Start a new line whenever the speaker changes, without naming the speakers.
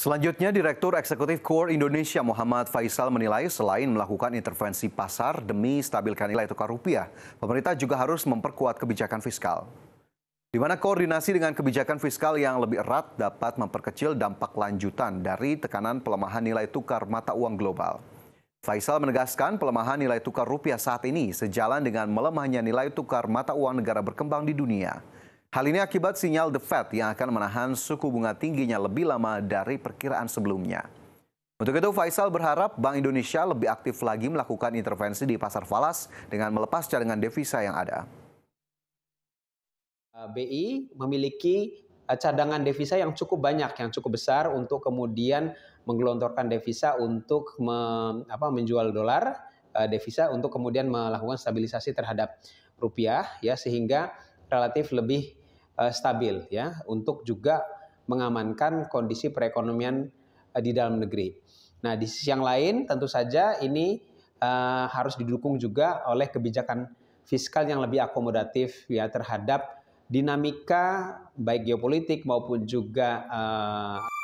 Selanjutnya, Direktur Eksekutif Core Indonesia Muhammad Faisal menilai selain melakukan intervensi pasar demi stabilkan nilai tukar rupiah, pemerintah juga harus memperkuat kebijakan fiskal. Di mana koordinasi dengan kebijakan fiskal yang lebih erat dapat memperkecil dampak lanjutan dari tekanan pelemahan nilai tukar mata uang global. Faisal menegaskan pelemahan nilai tukar rupiah saat ini sejalan dengan melemahnya nilai tukar mata uang negara berkembang di dunia. Hal ini akibat sinyal The Fed yang akan menahan suku bunga tingginya lebih lama dari perkiraan sebelumnya. Untuk itu, Faisal berharap Bank Indonesia lebih aktif lagi melakukan intervensi di pasar falas dengan melepas cadangan devisa yang ada.
Eh, BI memiliki eh, cadangan devisa yang cukup banyak, yang cukup besar untuk kemudian menggelontorkan devisa untuk menjual dolar, eh, devisa untuk kemudian melakukan stabilisasi terhadap rupiah, ya sehingga relatif lebih uh, stabil ya untuk juga mengamankan kondisi perekonomian uh, di dalam negeri. Nah, di sisi yang lain tentu saja ini uh, harus didukung juga oleh kebijakan fiskal yang lebih akomodatif ya terhadap dinamika baik geopolitik maupun juga uh,